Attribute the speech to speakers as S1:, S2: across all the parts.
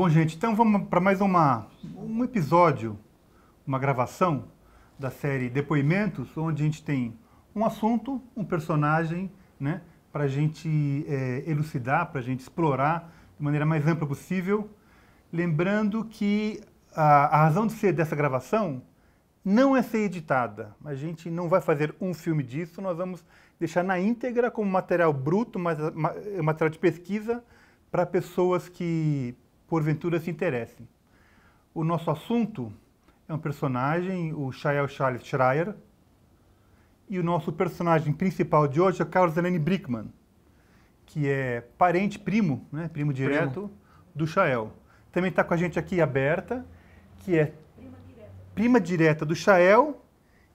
S1: Bom, gente, então vamos para mais uma, um episódio, uma gravação da série Depoimentos, onde a gente tem um assunto, um personagem, né, para a gente é, elucidar, para a gente explorar de maneira mais ampla possível. Lembrando que a, a razão de ser dessa gravação não é ser editada. A gente não vai fazer um filme disso, nós vamos deixar na íntegra como material bruto, mas, material de pesquisa, para pessoas que porventura se interessem. O nosso assunto é um personagem, o Shael Charles Schreier, e o nosso personagem principal de hoje é Carlos Helene Brickman, que é parente, primo, né, primo direto primo. do Shael. Também está com a gente aqui a Berta, que é prima direta, prima direta do Shael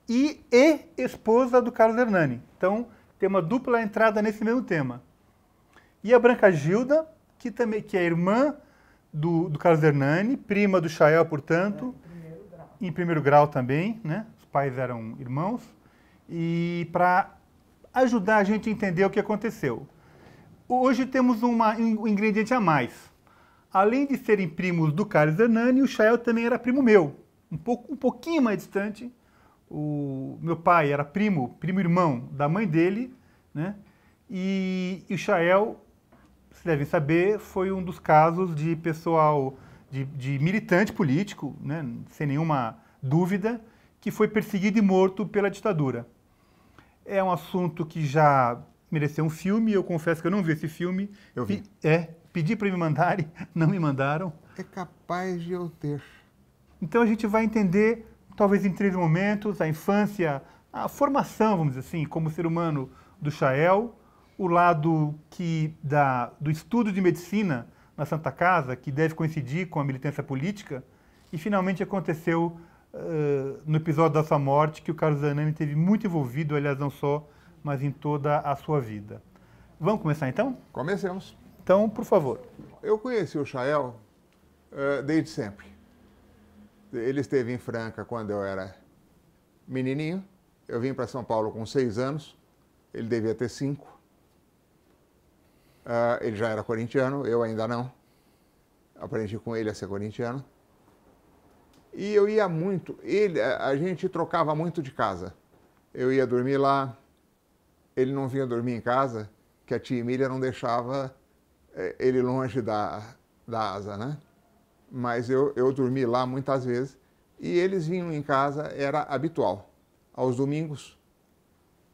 S1: e, e esposa do Carlos Hernani. Então, tem uma dupla entrada nesse mesmo tema. E a Branca Gilda, que também que é irmã do, do Carlos Hernani, prima do Chael, portanto, é, primeiro em primeiro grau também, né? Os pais eram irmãos. E para ajudar a gente a entender o que aconteceu. Hoje temos uma, um ingrediente a mais. Além de serem primos do Carlos Hernani, o Chael também era primo meu. Um, pouco, um pouquinho mais distante. O meu pai era primo, primo-irmão da mãe dele, né? E, e o Chael vocês devem saber, foi um dos casos de pessoal, de, de militante político, né, sem nenhuma dúvida, que foi perseguido e morto pela ditadura. É um assunto que já mereceu um filme, eu confesso que eu não vi esse filme. Eu vi. é, pedi para me mandarem, não me mandaram. É capaz de eu ter. Então a gente vai entender, talvez em três momentos, a infância, a formação, vamos dizer assim, como ser humano do Chael, o lado que da, do estudo de medicina na Santa Casa, que deve coincidir com a militância política, e finalmente aconteceu uh, no episódio da sua morte, que o Carlos Zanani teve muito envolvido, aliás, não só, mas em toda a sua vida. Vamos começar então? Comecemos.
S2: Então, por favor. Eu conheci o Chael uh, desde sempre. Ele esteve em Franca quando eu era menininho. Eu vim para São Paulo com seis anos. Ele devia ter cinco. Uh, ele já era corintiano, eu ainda não. Aprendi com ele a ser corintiano. E eu ia muito, ele, a gente trocava muito de casa. Eu ia dormir lá, ele não vinha dormir em casa, que a tia Emília não deixava é, ele longe da, da asa, né? Mas eu, eu dormi lá muitas vezes e eles vinham em casa, era habitual. Aos domingos,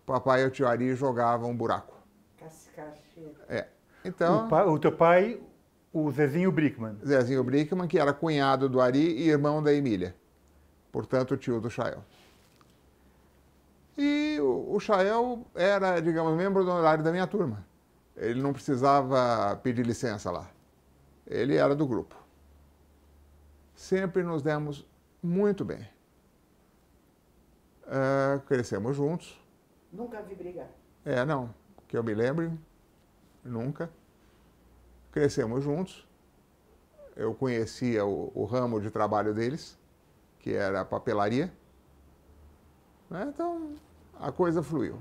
S2: papai e o tio Ari jogavam um buraco.
S1: Cascacheta.
S2: É. Então, o, pai, o teu pai, o Zezinho Brickman. Zezinho Brickman, que era cunhado do Ari e irmão da Emília. Portanto, tio do Chael. E o, o Chael era, digamos, membro do horário da minha turma. Ele não precisava pedir licença lá. Ele era do grupo. Sempre nos demos muito bem. Uh, crescemos juntos.
S1: Nunca vi brigar.
S2: É, não. Que eu me lembre nunca. Crescemos juntos. Eu conhecia o, o ramo de trabalho deles, que era papelaria. Né, então, a coisa fluiu.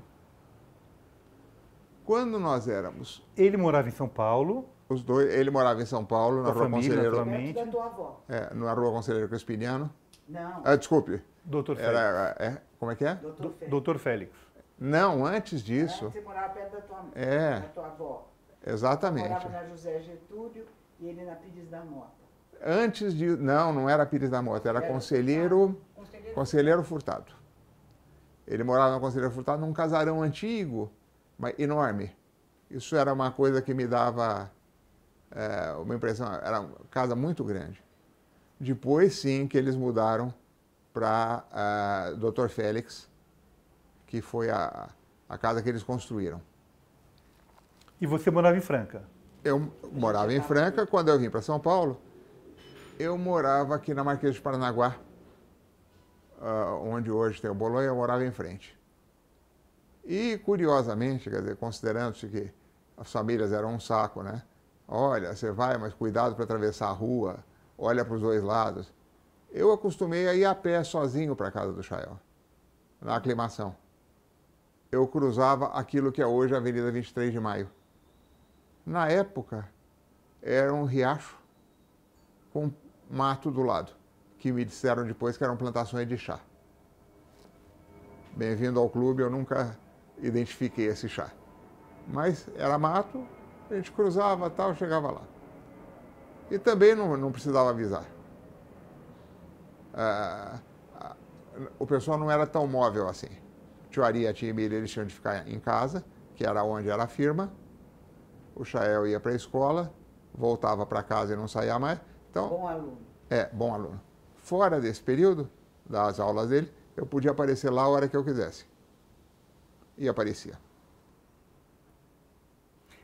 S2: Quando nós éramos. Ele morava em São Paulo. Os dois, ele morava em São Paulo, na rua família, Conselheiro. Perto da tua avó. É, na rua Conselheiro Crespiniano. Não. Ah, desculpe. Doutor Félix. Era, é, como é que é? Doutor Félix. Doutor Félix. Não, antes disso. É, você
S1: morava perto da tua, é, da tua avó.
S2: Exatamente. morava
S1: na José Getúlio e ele na Pires da Mota.
S2: Antes de. Não, não era Pires da Mota, era, era conselheiro, Furtado. conselheiro. Conselheiro Furtado. Ele morava na Conselheiro Furtado num casarão antigo, mas enorme. Isso era uma coisa que me dava é, uma impressão. Era uma casa muito grande. Depois, sim, que eles mudaram para uh, é, Dr. Félix que foi a, a casa que eles construíram. E você morava em Franca? Eu morava em Franca. Quando eu vim para São Paulo, eu morava aqui na Marquês de Paranaguá, ah, onde hoje tem o Bolonha, eu morava em frente. E, curiosamente, quer dizer, considerando-se que as famílias eram um saco, né? Olha, você vai, mas cuidado para atravessar a rua, olha para os dois lados. Eu acostumei a ir a pé sozinho para a casa do Chael, na aclimação eu cruzava aquilo que é hoje a Avenida 23 de Maio. Na época, era um riacho com mato do lado, que me disseram depois que eram plantações de chá. Bem-vindo ao clube, eu nunca identifiquei esse chá. Mas era mato, a gente cruzava tal, chegava lá. E também não, não precisava avisar. Ah, o pessoal não era tão móvel assim. Tiwaria tinha Emília, eles tinham de ficar em casa, que era onde era a firma. O Chael ia para a escola, voltava para casa e não saía mais. Então, bom aluno. É, bom aluno. Fora desse período das aulas dele, eu podia aparecer lá a hora que eu quisesse. E aparecia.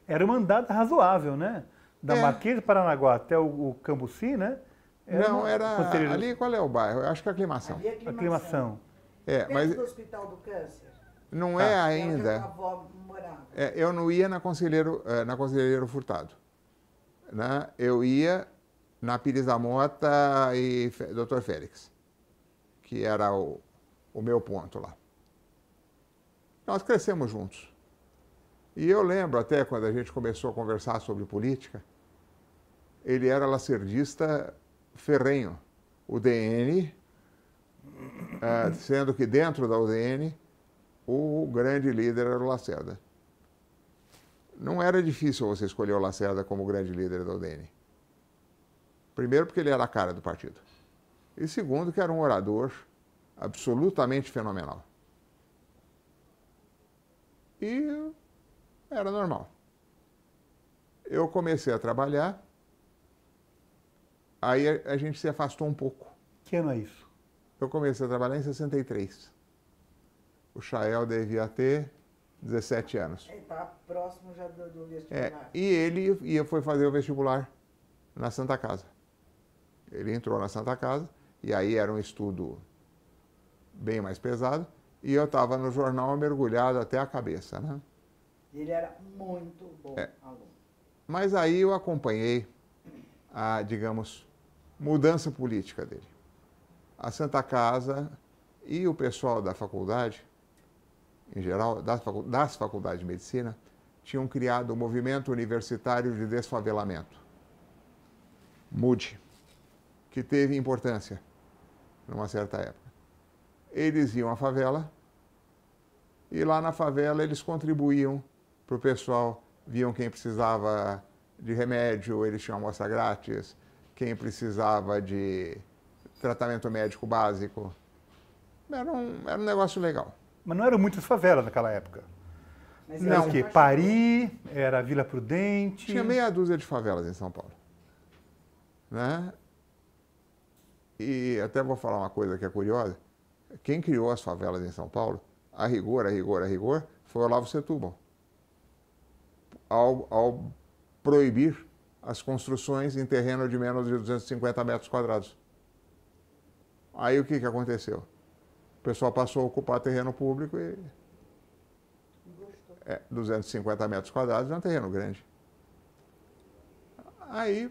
S1: Era uma andada razoável, né? Da é. Marquês de Paranaguá até o, o Cambuci, né? Era não, era. Ali qual é
S2: o bairro? Eu acho que é aclimação. É aclimação. aclimação. É, Perto mas... do
S1: Hospital do Câncer.
S2: Não tá. é, é ainda. É avó morava. É, eu não ia na Conselheiro, é, na Conselheiro Furtado. Né? Eu ia na Pires da Mota e Dr. Félix, que era o, o meu ponto lá. Nós crescemos juntos. E eu lembro até quando a gente começou a conversar sobre política, ele era lacerdista ferrenho. O DN é, sendo que dentro da UDN o grande líder era o Lacerda. Não era difícil você escolher o Lacerda como grande líder da UDN. Primeiro, porque ele era a cara do partido. E segundo, que era um orador absolutamente fenomenal. E era normal. Eu comecei a trabalhar, aí a gente se afastou um pouco. Que ano é isso? Eu comecei a trabalhar em 63. O Chael devia ter 17 anos. Ele
S1: tá próximo já do, do é, vestibular. É, e
S2: ele ia, foi fazer o vestibular na Santa Casa. Ele entrou na Santa Casa, e aí era um estudo bem mais pesado, e eu estava no jornal mergulhado até a cabeça. Né?
S1: Ele era muito bom é. aluno.
S2: Mas aí eu acompanhei a, digamos, mudança política dele a Santa Casa e o pessoal da faculdade, em geral, das faculdades de medicina, tinham criado o um movimento universitário de desfavelamento, MUDE, que teve importância numa certa época. Eles iam à favela e lá na favela eles contribuíam para o pessoal, viam quem precisava de remédio, eles tinham amostra grátis, quem precisava de tratamento médico básico. Era um, era um negócio legal. Mas não eram muitas favelas naquela época. Mas não. Era o quê? Paris,
S1: era Vila Prudente. Tinha meia
S2: dúzia de favelas em São Paulo. Né? E até vou falar uma coisa que é curiosa. Quem criou as favelas em São Paulo, a rigor, a rigor, a rigor, foi Olavo Setúbal. Ao, ao proibir as construções em terreno de menos de 250 metros quadrados. Aí o que, que aconteceu? O pessoal passou a ocupar terreno público e. É, 250 metros quadrados é um terreno grande. Aí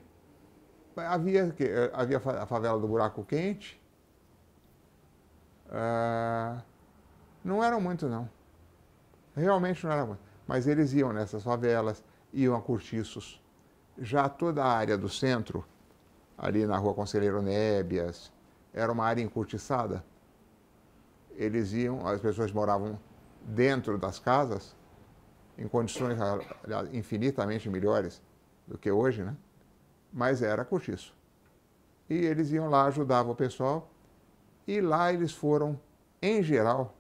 S2: havia, havia a favela do Buraco Quente. Ah, não eram muito, não. Realmente não eram muito. Mas eles iam nessas favelas, iam a cortiços. Já toda a área do centro, ali na rua Conselheiro Nébias, era uma área encurtiçada. Eles iam, as pessoas moravam dentro das casas em condições infinitamente melhores do que hoje, né? Mas era cortiço. E eles iam lá, ajudavam o pessoal, e lá eles foram, em geral,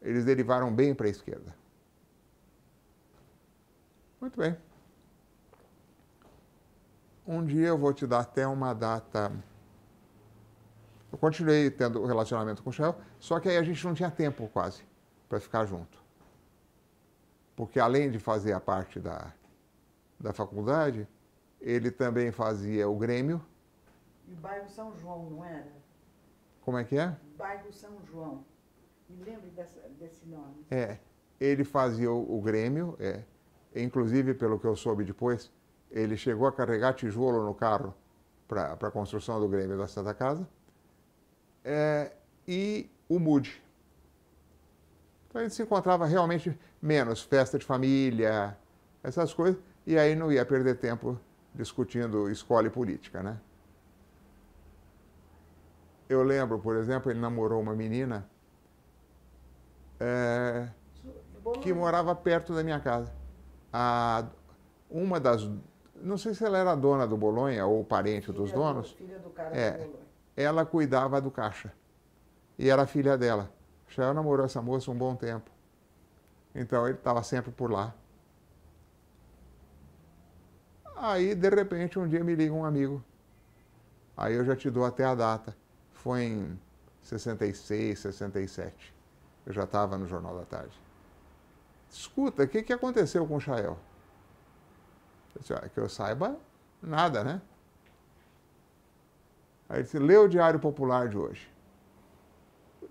S2: eles derivaram bem para a esquerda. Muito bem. Um dia eu vou te dar até uma data eu continuei tendo o relacionamento com o Israel, só que aí a gente não tinha tempo quase para ficar junto. Porque além de fazer a parte da, da faculdade, ele também fazia o Grêmio.
S1: E o bairro São João, não era? Como é que é? Bairro São João. Me lembro desse nome.
S2: É. Ele fazia o, o Grêmio, é. Inclusive, pelo que eu soube depois, ele chegou a carregar tijolo no carro para a construção do Grêmio da Santa Casa é, e o Mood. Então a gente se encontrava realmente menos, festa de família, essas coisas, e aí não ia perder tempo discutindo escola e política, né? Eu lembro, por exemplo, ele namorou uma menina é, que morava perto da minha casa. A, uma das. Não sei se ela era dona do Bolonha ou parente filha dos donos. Do, filha do cara é, do Bolonha ela cuidava do caixa. E era filha dela. Israel namorou essa moça um bom tempo. Então ele estava sempre por lá. Aí, de repente, um dia me liga um amigo. Aí eu já te dou até a data. Foi em 66, 67. Eu já estava no Jornal da Tarde. Escuta, o que, que aconteceu com o Chael? que eu saiba, nada, né? Aí ele disse, lê o Diário Popular de hoje.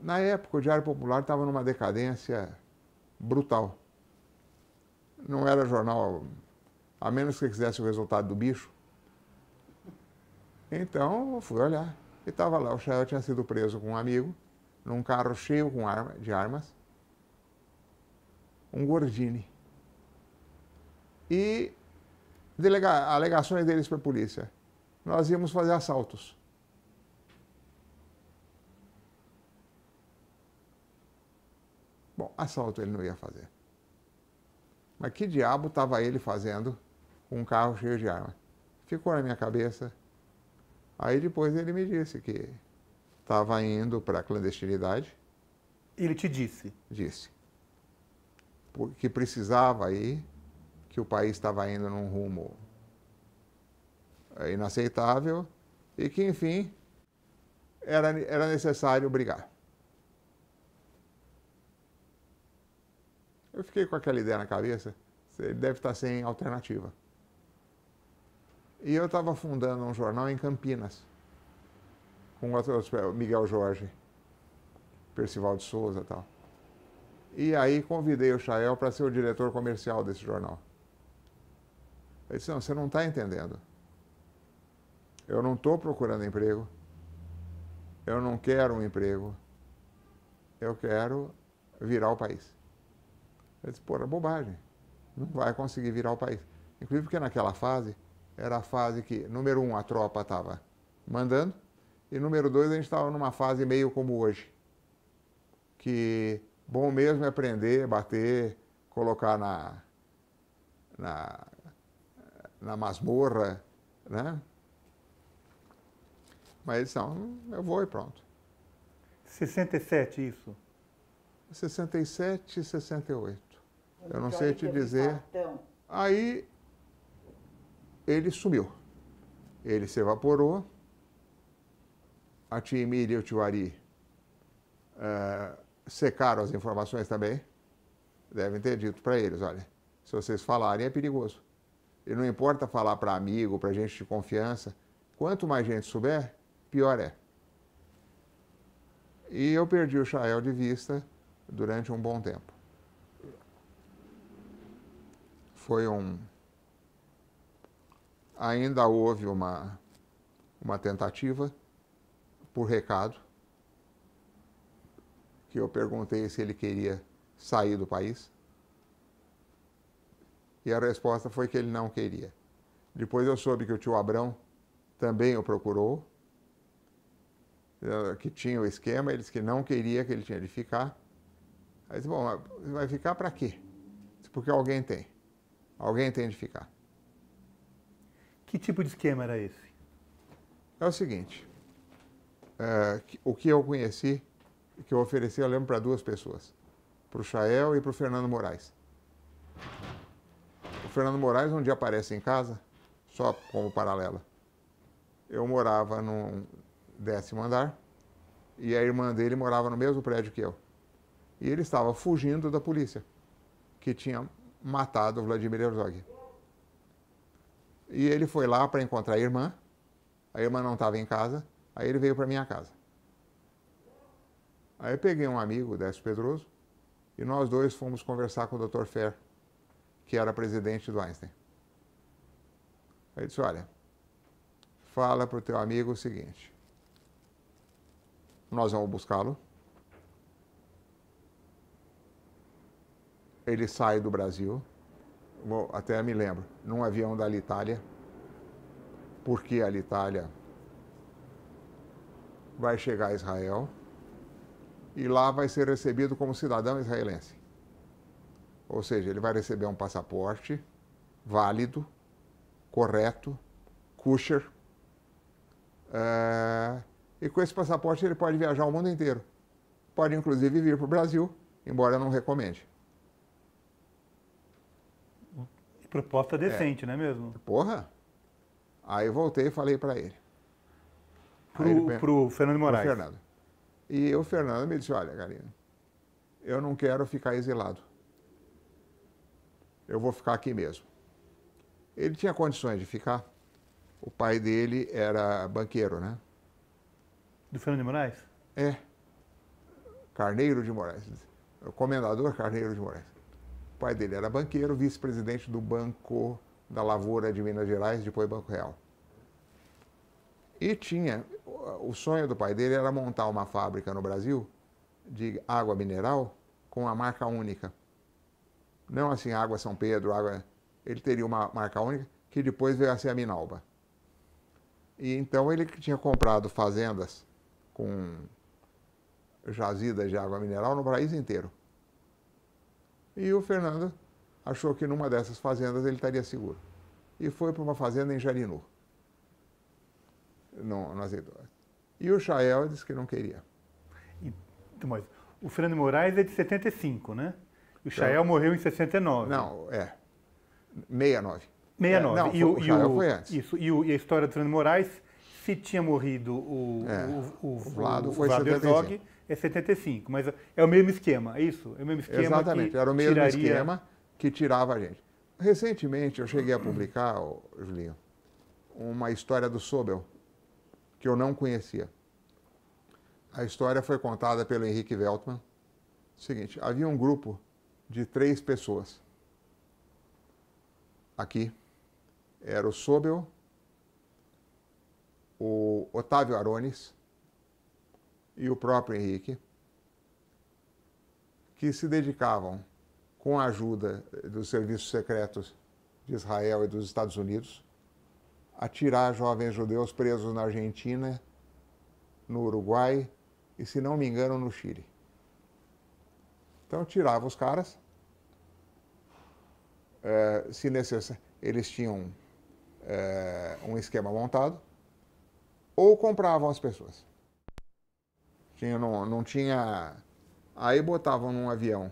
S2: Na época, o Diário Popular estava numa decadência brutal. Não era jornal, a menos que quisesse o resultado do bicho. Então, eu fui olhar. E estava lá, o Chael tinha sido preso com um amigo, num carro cheio com arma, de armas, um Gordini. E delega, alegações deles para a polícia. Nós íamos fazer assaltos. assalto ele não ia fazer. Mas que diabo estava ele fazendo com um carro cheio de arma? Ficou na minha cabeça. Aí depois ele me disse que estava indo para a clandestinidade. Ele te disse? Disse. Que precisava ir, que o país estava indo num rumo inaceitável e que, enfim, era, era necessário brigar. Eu fiquei com aquela ideia na cabeça, ele deve estar sem alternativa. E eu estava fundando um jornal em Campinas, com é, o Miguel Jorge, Percival de Souza e tal. E aí convidei o Chael para ser o diretor comercial desse jornal. Ele disse, não, você não está entendendo. Eu não estou procurando emprego. Eu não quero um emprego. Eu quero virar o país. Eu disse, pô, era bobagem. Não vai conseguir virar o país. Inclusive porque naquela fase, era a fase que, número um, a tropa estava mandando, e número dois, a gente estava numa fase meio como hoje, que bom mesmo é aprender, bater, colocar na, na, na masmorra, né? Mas eles eu vou e pronto. 67 isso? 67 e 68 eu não então, sei te dizer. Aí ele sumiu. Ele se evaporou. A tia Emília e o tio Ari uh, secaram as informações também. Devem ter dito para eles, olha, se vocês falarem é perigoso. E não importa falar para amigo, para gente de confiança, quanto mais gente souber, pior é. E eu perdi o Chael de vista durante um bom tempo. foi um. Ainda houve uma, uma tentativa por recado, que eu perguntei se ele queria sair do país. E a resposta foi que ele não queria. Depois eu soube que o tio Abrão também o procurou, eh, que tinha o esquema, ele disse que não queria que ele tinha de ficar. Aí disse, bom, vai ficar para quê? Disse, Porque alguém tem. Alguém tem de ficar. Que tipo de esquema era esse? É o seguinte: é, o que eu conheci, que eu ofereci, eu lembro para duas pessoas: para o Chael e para o Fernando Moraes. O Fernando Moraes um dia aparece em casa, só como paralela. Eu morava no décimo andar e a irmã dele morava no mesmo prédio que eu. E ele estava fugindo da polícia, que tinha matado Vladimir Herzog. E ele foi lá para encontrar a irmã. A irmã não estava em casa. Aí ele veio para minha casa. Aí eu peguei um amigo, Décio Pedroso, e nós dois fomos conversar com o Dr. Fer, que era presidente do Einstein. Aí ele disse, olha, fala para o teu amigo o seguinte, nós vamos buscá-lo, ele sai do Brasil, até me lembro, num avião da Itália, porque a Itália vai chegar a Israel e lá vai ser recebido como cidadão israelense. Ou seja, ele vai receber um passaporte válido, correto, kosher, eh, e com esse passaporte ele pode viajar o mundo inteiro. Pode inclusive vir para o Brasil, embora não recomende. Proposta é. decente, é. não é mesmo? Porra! Aí eu voltei e falei para ele. Pro, o pro Fernando Moraes? Pro Fernando. E o Fernando me disse, olha, Galina, eu não quero ficar exilado. Eu vou ficar aqui mesmo. Ele tinha condições de ficar. O pai dele era banqueiro, né? Do Fernando de Moraes? É. Carneiro de Moraes. O comendador Carneiro de Moraes pai dele era banqueiro, vice-presidente do Banco da Lavoura de Minas Gerais, depois Banco Real. E tinha, o sonho do pai dele era montar uma fábrica no Brasil de água mineral com a marca única. Não assim água São Pedro, água. Ele teria uma marca única que depois veio a ser a Minalba. E então ele tinha comprado fazendas com jazidas de água mineral no país inteiro. E o Fernando achou que numa dessas fazendas ele estaria seguro. E foi para uma fazenda em Jarinu, no, Azevedo E o Chael disse que não queria. E, então, mas, o Fernando Moraes é de 75, né? O tá. Chael então,
S1: morreu em 69. Não, é. 69. 69. É, não, e o, o Chael e o, foi antes. Isso, e, o, e, a história do Fernando Moraes, se tinha morrido o, é, o, o, o, Vlado, o, foi o Vlado é 75, mas é o mesmo esquema, é isso? É o mesmo esquema Exatamente, era o mesmo tiraria... esquema
S2: que tirava a gente. Recentemente eu cheguei a publicar, Julinho, uma história do Sobel, que eu não conhecia. A história foi contada pelo Henrique Veltman. Seguinte, havia um grupo de três pessoas. Aqui era o Sobel, o Otávio Arones e o próprio Henrique, que se dedicavam, com a ajuda dos serviços secretos de Israel e dos Estados Unidos, a tirar jovens judeus presos na Argentina, no Uruguai e, se não me engano, no Chile. Então, tirava os caras. Eh, se necessário, eles tinham eh, um esquema montado, ou compravam as pessoas. Tinha, não, não tinha. Aí botavam num avião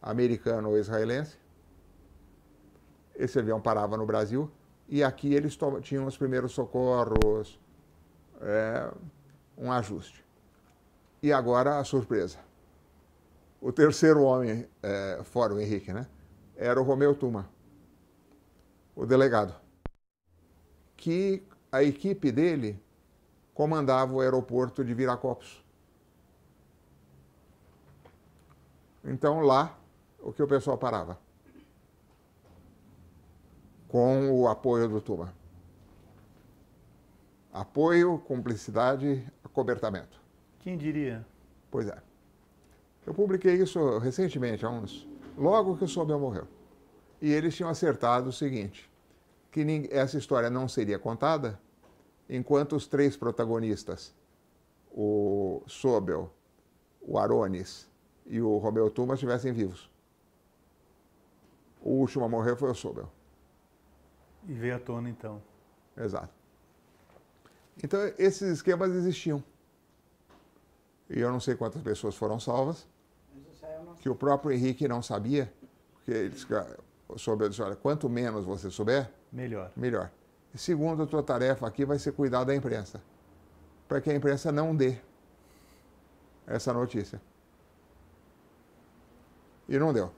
S2: americano ou israelense. Esse avião parava no Brasil e aqui eles to... tinham os primeiros socorros, é, um ajuste. E agora a surpresa. O terceiro homem, é, fora o Henrique, né? Era o Romeu Tuma, o delegado, que a equipe dele comandava o aeroporto de Viracopos. Então lá, o que o pessoal parava? Com o apoio do Tuma. Apoio, cumplicidade, acobertamento. Quem diria? Pois é. Eu publiquei isso recentemente, há uns. Logo que o Sobel morreu. E eles tinham acertado o seguinte: que essa história não seria contada enquanto os três protagonistas, o Sobel, o Arones e o Roberto Tuma estivessem vivos. O último a morrer foi o Sobel.
S1: E veio à tona então.
S2: Exato. Então esses esquemas existiam. E eu não sei quantas pessoas foram salvas, que o próprio Henrique não sabia, porque ele disse, soube, disse, olha, quanto menos você souber, melhor. melhor. E segundo, a tua tarefa aqui vai ser cuidar da imprensa, para que a imprensa não dê essa notícia. E não deu.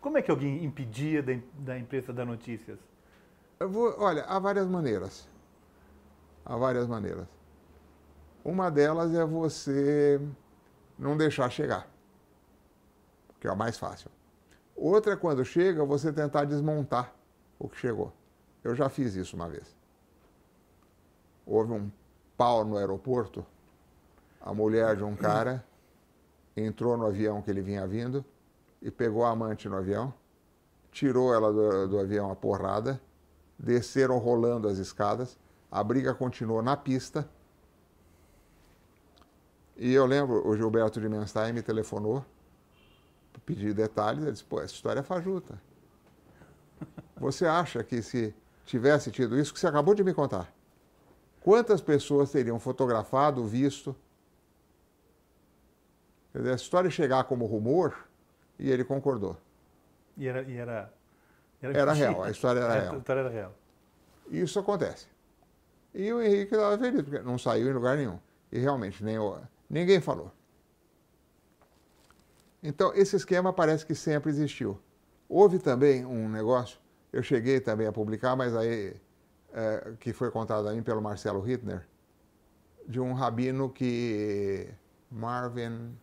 S2: Como é que alguém impedia da, da imprensa dar notícias? Vou, olha, há várias maneiras. Há várias maneiras. Uma delas é você não deixar chegar, que é a mais fácil. Outra é quando chega, você tentar desmontar o que chegou. Eu já fiz isso uma vez. Houve um pau no aeroporto, a mulher de um cara entrou no avião que ele vinha vindo e pegou a amante no avião, tirou ela do, do avião a porrada, desceram rolando as escadas, a briga continuou na pista. E eu lembro, o Gilberto de Menstein me telefonou, pedi detalhes, ele disse, pô, essa história é fajuta. Você acha que se tivesse tido isso que você acabou de me contar, quantas pessoas teriam fotografado, visto, Dizer, história chegar como rumor e ele concordou.
S1: E era. E era, era, era real, a história era, real. A história era real.
S2: Isso acontece. E o Henrique estava feliz, porque não saiu em lugar nenhum. E realmente, nem, ninguém falou. Então, esse esquema parece que sempre existiu. Houve também um negócio, eu cheguei também a publicar, mas aí, é, que foi contado a mim pelo Marcelo Hitner de um rabino que. Marvin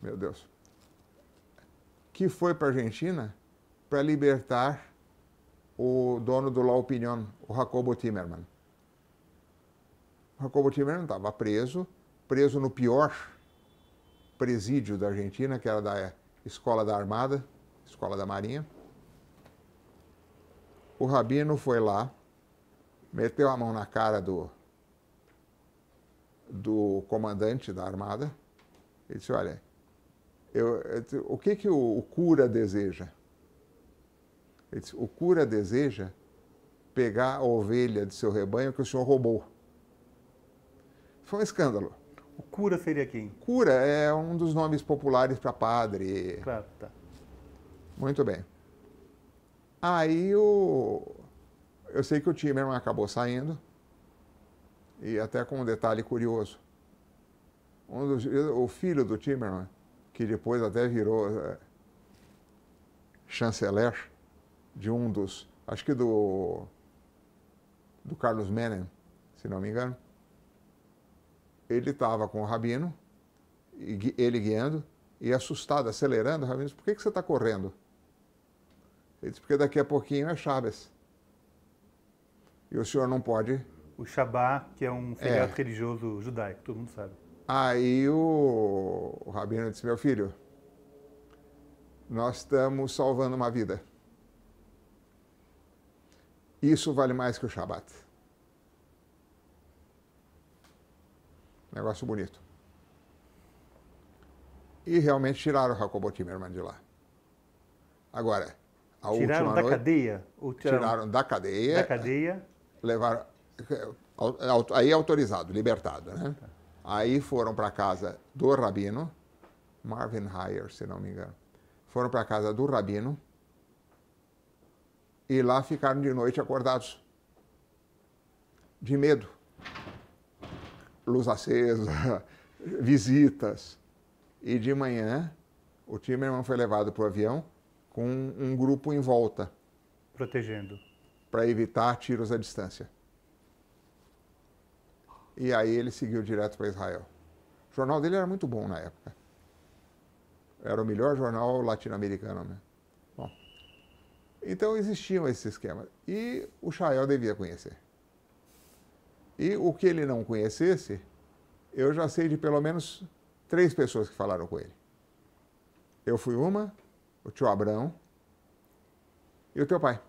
S2: meu Deus, que foi para a Argentina para libertar o dono do La Opinion, o Jacobo Timerman. O Jacobo Timerman estava preso, preso no pior presídio da Argentina, que era da Escola da Armada, Escola da Marinha. O Rabino foi lá, meteu a mão na cara do, do comandante da Armada e disse: Olha, eu, o que, que o, o cura deseja? Ele disse, o cura deseja pegar a ovelha de seu rebanho que o senhor roubou. Foi um escândalo. O cura seria quem? Cura é um dos nomes populares para padre. Claro, tá. Muito bem. Aí o... eu sei que o time acabou saindo, e até com um detalhe curioso. Um dos... o filho do Timerman que depois até virou é, chanceler de um dos, acho que do, do Carlos Menem, se não me engano. Ele estava com o Rabino, e, ele guiando, e assustado, acelerando, o Rabino disse, por que, que você está correndo? Ele disse, porque daqui a pouquinho é Chaves. E o senhor não pode... O Shabá, que é um é. feriado é. religioso
S1: judaico, todo mundo sabe.
S2: Aí o, o Rabino disse: Meu filho, nós estamos salvando uma vida. Isso vale mais que o Shabat. Negócio bonito. E realmente tiraram o minha irmã, de lá. Agora, a tiraram última da noite, cadeia? Ou tiraram, tiraram da cadeia. Da cadeia. Levaram. Eh, eh, eh, aí autorizado, libertado, né? Tá. Aí foram para casa do rabino, Marvin Heyer, se não me engano. Foram para casa do rabino e lá ficaram de noite acordados, de medo. Luz acesa, visitas. E de manhã, o Timerman foi levado para o avião com um grupo em volta. Protegendo. Para evitar tiros à distância e aí ele seguiu direto para Israel. O jornal dele era muito bom na época. Era o melhor jornal latino-americano, né? Bom, então existiam esses esquemas. E o Chael devia conhecer. E o que ele não conhecesse, eu já sei de pelo menos três pessoas que falaram com ele. Eu fui uma, o tio Abrão e o teu pai,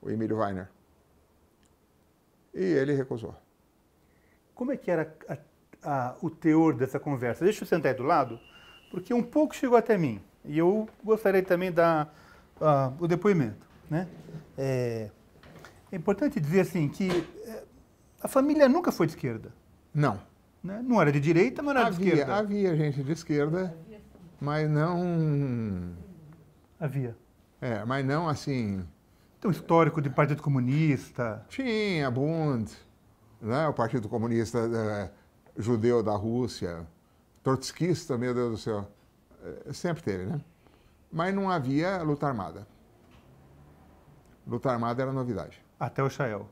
S2: o Emílio Weiner. E ele recusou
S1: como é que era a, a, o teor dessa conversa? Deixa eu sentar aí do lado, porque um pouco chegou até mim. E eu gostaria também de dar ah, o depoimento. Né? É, é, importante dizer assim que eh, a família nunca foi de esquerda.
S2: Não. Né? Não era de direita, mas era havia, de esquerda. Havia gente de esquerda, mas não... Havia. É, mas não assim... Tem um histórico de Partido Comunista. Tinha, Bund né? o Partido Comunista é, Judeu da Rússia, trotskista, meu Deus do céu, é, sempre teve, né? Mas não havia luta armada. Luta armada era novidade. Até o Chael.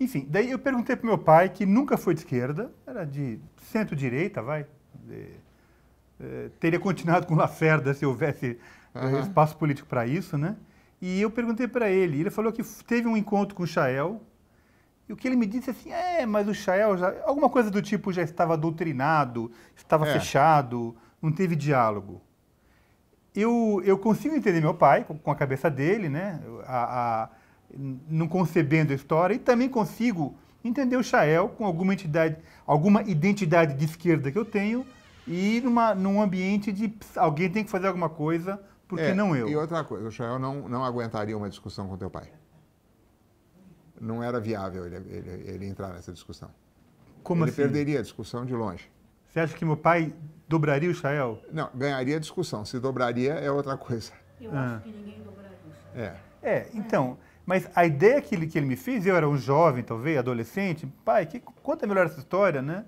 S2: Enfim, daí eu perguntei para meu pai, que nunca foi
S1: de esquerda, era de centro-direita, vai. De, é, teria continuado com Lacerda se houvesse uhum. espaço político para isso, né? E eu perguntei para ele, ele falou que teve um encontro com o Chael, e o que ele me disse é assim, é, mas o Chael já, alguma coisa do tipo, já estava doutrinado, estava é. fechado, não teve diálogo. Eu, eu consigo entender meu pai, com a cabeça dele, né, a, a, não concebendo a história, e também consigo entender o Chael com alguma entidade, alguma identidade de esquerda que eu tenho, e numa, num ambiente de alguém tem que fazer alguma coisa, porque é, não eu. E
S2: outra coisa, o Chael não, não aguentaria uma discussão com teu pai não era viável ele, ele, ele entrar nessa discussão.
S1: Como ele assim? perderia
S2: a discussão de longe. Você acha que meu pai dobraria o Israel? Não, ganharia a discussão. Se dobraria é outra coisa. Eu ah. acho
S1: que ninguém dobraria
S2: o Israel. É. é, então.
S1: Mas a ideia que ele, que ele me fez, eu era um jovem, talvez, adolescente, pai, que, conta melhor essa história, né?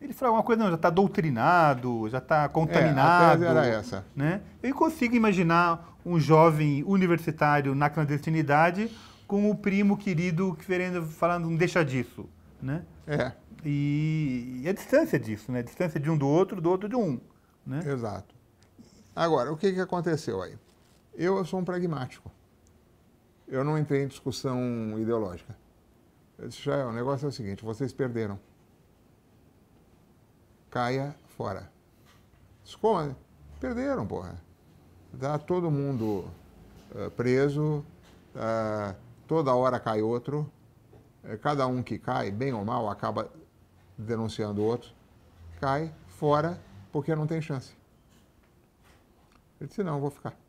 S1: Ele falou alguma coisa, não, já está doutrinado, já está contaminado. É, a era essa. Né? Eu consigo imaginar um jovem universitário na clandestinidade com o primo querido querendo, falando, um deixa disso, né? É.
S2: E, e, a é distância disso, né? A distância de um do outro, do outro de um, né? Exato. Agora, o que, que aconteceu aí? Eu, sou um pragmático. Eu não entrei em discussão ideológica. Eu disse, o negócio é o seguinte, vocês perderam. Caia fora. como? Assim? Perderam, porra. dá tá todo mundo uh, preso, uh, toda hora cai outro, é, cada um que cai, bem ou mal, acaba denunciando outro, cai fora porque não tem chance. Ele disse: não, vou ficar.